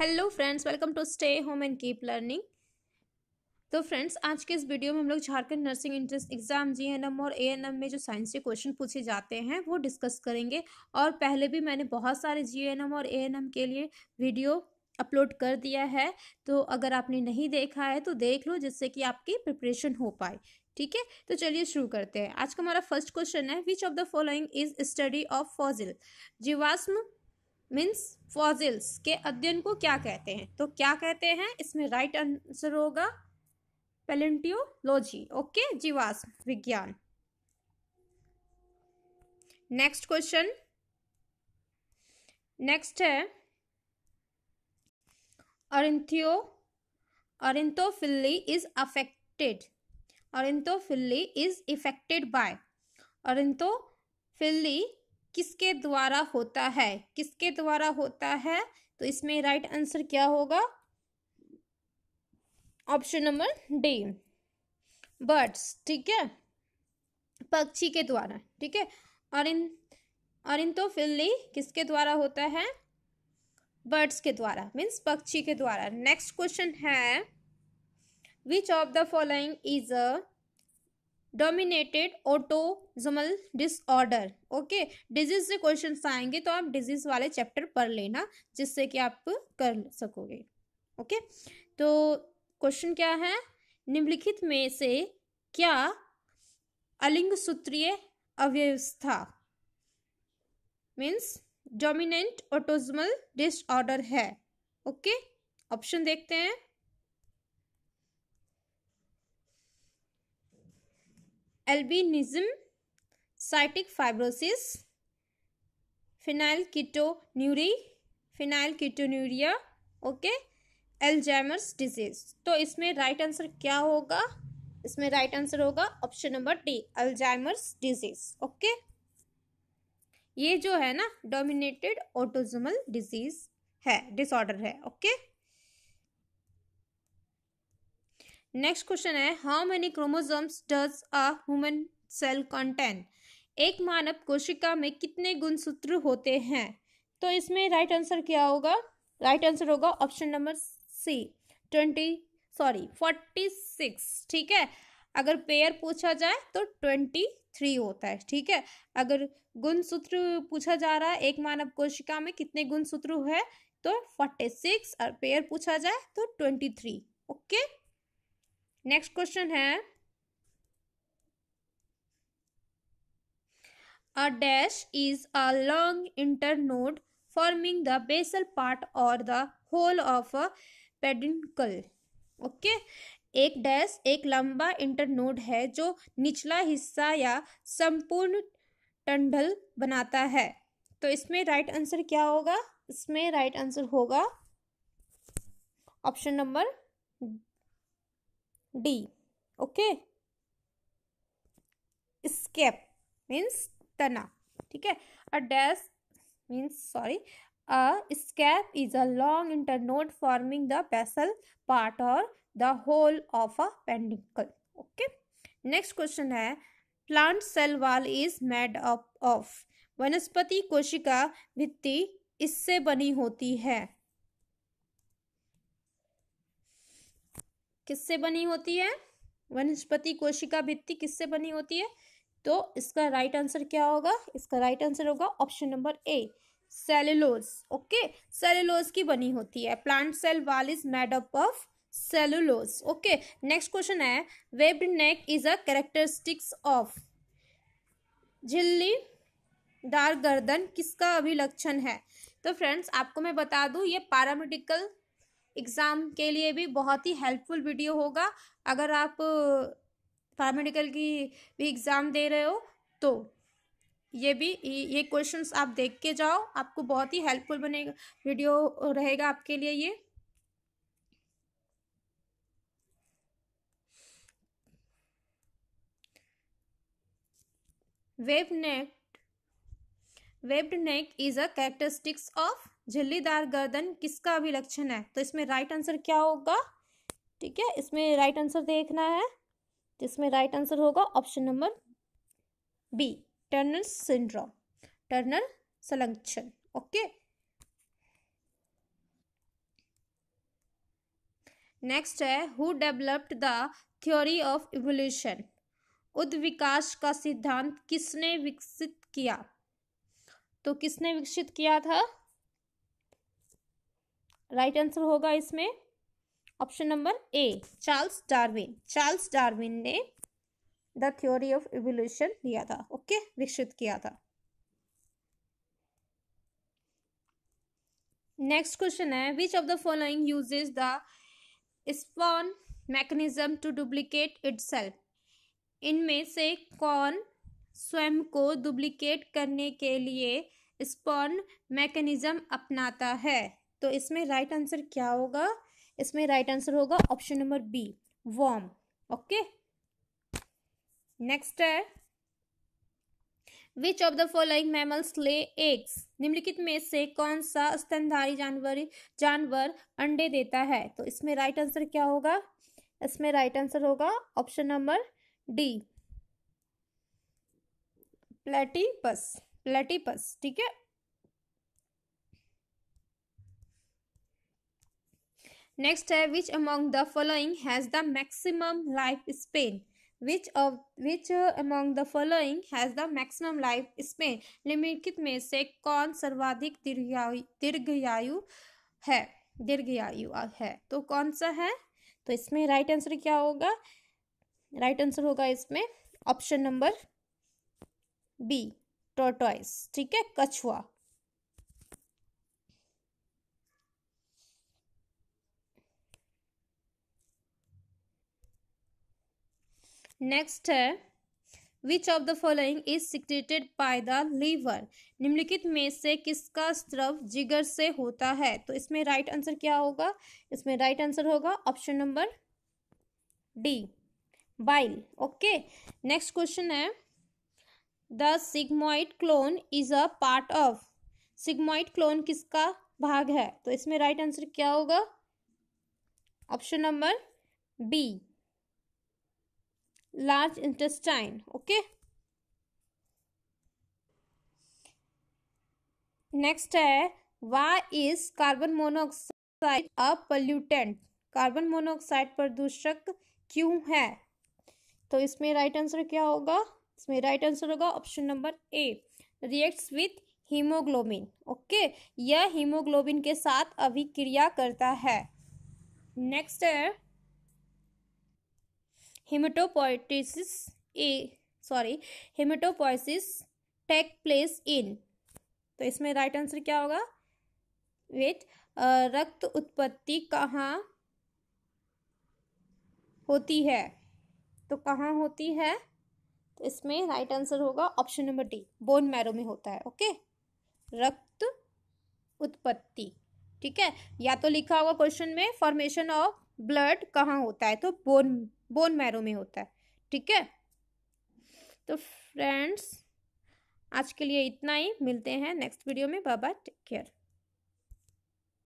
Hello friends welcome to stay home and keep learning तो friends आज के इस वीडियो में हम लोग Jharkhand nursing entrance exam G N M और ए एन एम में जो साइंस के क्वेश्चन पूछे जाते हैं वो डिस्कस करेंगे और पहले भी मैंने बहुत सारे जी एन एम और ए एन एम के लिए वीडियो अपलोड कर दिया है तो अगर आपने नहीं देखा है तो देख लो जिससे कि आपकी प्रिपरेशन हो पाए ठीक है तो चलिए शुरू करते हैं आज का हमारा फर्स्ट क्वेश्चन है which of the following is study of fossil जीवाश्म मीन्स फॉजिल्स के अध्ययन को क्या कहते हैं तो क्या कहते हैं इसमें राइट आंसर होगा पेलेंटियोलॉजी ओके जीवाश्म विज्ञान नेक्स्ट क्वेश्चन नेक्स्ट है अरिंथियो ornithophily is affected ornithophily is effected by ornithophily किसके द्वारा होता है किसके द्वारा होता है तो इसमें राइट आंसर क्या होगा ऑप्शन नंबर डी बर्ड्स ठीक है पक्षी के द्वारा ठीक है और इन और इन तो फिल्ली किसके द्वारा होता है बर्ड्स के द्वारा मीन्स पक्षी के द्वारा नेक्स्ट क्वेश्चन है which of the following is a dominated autosomal disorder okay disease से क्वेश्चन आएंगे तो आप डिजीज वाले चैप्टर पढ़ लेना जिससे कि आप कर सकोगे ओके okay? तो क्वेश्चन क्या है निम्नलिखित में से क्या अलिंग सूत्रीय अव्यवस्था मीन्स डोमिनेंट ऑटोजमल डिसऑर्डर है ओके okay? ऑप्शन देखते हैं फाइब्रोसिस फिनाइल किटोन्यूरी phenylketonuria okay Alzheimer's disease तो इसमें राइट आंसर क्या होगा इसमें राइट आंसर होगा option number D Alzheimer's disease okay ये जो है ना डोमिनेटेड ऑटोजोमल डिजीज है डिसऑर्डर है ओके okay? नेक्स्ट क्वेश्चन है how many chromosomes does a human cell contain एक मानव कोशिका में कितने गुणसूत्र होते हैं तो इसमें राइट आंसर क्या होगा राइट आंसर होगा option number C twenty sorry forty six ठीक है अगर पेयर पूछा जाए तो ट्वेंटी थ्री होता है ठीक है अगर गुणसूत्र पूछा जा रहा है एक मानव कोशिका में कितने गुणसूत्र है तो फोर्टी सिक्स और पेयर पूछा जाए तो twenty three okay next question है a dash is a long internode forming the basal part और the whole of a pedicel okay एक डैश एक लंबा इंटरनोड है जो निचला हिस्सा या संपूर्ण टंडल बनाता है तो इसमें राइट आंसर क्या होगा इसमें राइट आंसर होगा option number D okay scape means तना ठीक है a dash means sorry a scape is a long internode forming the basal part और the whole of a pedicel okay next question है plant cell wall is made up of वनस्पति कोशिका भित्ति इससे बनी होती है किससे बनी होती है वनस्पति कोशिका भित्ति किससे बनी होती है तो इसका राइट आंसर क्या होगा इसका राइट आंसर होगा option number A cellulose okay cellulose की बनी होती है plant cell wall is made up of cellulose okay next question है webbed neck is a characteristics of झिल्ली डार गर्दन किसका अभिलक्षण है तो फ्रेंड्स आपको मैं बता दूं ये पैरामेडिकल एग्ज़ाम के लिए भी बहुत ही हेल्पफुल वीडियो होगा अगर आप पैरामेडिकल की भी एग्ज़ाम दे रहे हो तो ये भी ये क्वेश्चंस आप देख के जाओ आपको बहुत ही हेल्पफुल बनेगा वीडियो रहेगा आपके लिए ये web neck web neck is a characteristics of झिल्लीदार गर्दन किसका अभिलक्षण है तो इसमें राइट आंसर क्या होगा ठीक है इसमें राइट आंसर देखना है तो इसमें राइट आंसर होगा option number B Turner syndrome Turner संलक्षण ओके नेक्स्ट है who developed the theory of evolution उद्विकास का सिद्धांत किसने विकसित किया तो किसने विकसित किया था राइट आंसर होगा इसमें option number A Charles Darwin Charles Darwin ने द थ्योरी ऑफ इवोल्यूशन दिया था ओके okay? विकसित किया था नेक्स्ट क्वेश्चन है which of the following uses the spawn mechanism to duplicate itself इनमें से कौन स्वयं को डुप्लीकेट करने के लिए स्पॉन मैकेनिज्म अपनाता है तो इसमें राइट आंसर क्या होगा इसमें राइट आंसर होगा option number B worm okay next है which of the following mammals lay eggs निम्नलिखित में से कौन सा स्तनधारी जानवर जानवर अंडे देता है तो इसमें राइट आंसर क्या होगा इसमें राइट आंसर होगा option number D platypus platypus ठीक है नेक्स्ट है which among the following has the maximum life span which of which among the following has the maximum life span निम्नलिखित में से कौन सर्वाधिक दीर्घायु दीर्घायु है दीर्घायु है तो कौन सा है तो इसमें राइट आंसर क्या होगा राइट आंसर होगा इसमें ऑप्शन नंबर बी टोटॉइस ठीक है कछुआ नेक्स्ट है which of the following is secreted by the liver निम्नलिखित में से किसका स्त्रव जिगर से होता है तो इसमें राइट right आंसर क्या होगा इसमें राइट right आंसर होगा option number D bile okay next question है the sigmoid colon is a part of sigmoid colon किसका भाग है तो इसमें राइट right आंसर क्या होगा option number B large intestine okay next है why is carbon monoxide a pollutant carbon monoxide प्रदूषक क्यों है तो इसमें राइट आंसर क्या होगा इसमें राइट आंसर होगा option number A reacts with haemoglobin okay यह हीमोग्लोबिन के साथ अभिक्रिया करता है नेक्स्ट है haematopoiesis uh sorry haematopoiesis take place in तो इसमें राइट right आंसर क्या होगा वेट रक्त उत्पत्ति कहाँ होती है तो कहाँ होती है तो इसमें राइट आंसर होगा option number D bone marrow में होता है ओके रक्त उत्पत्ति ठीक है या तो लिखा होगा क्वेश्चन में फॉर्मेशन ऑफ ब्लड कहाँ होता है तो बोन बोन मैरो में होता है ठीक है तो फ्रेंड्स आज के लिए इतना ही मिलते हैं नेक्स्ट वीडियो में बाबा टेक केयर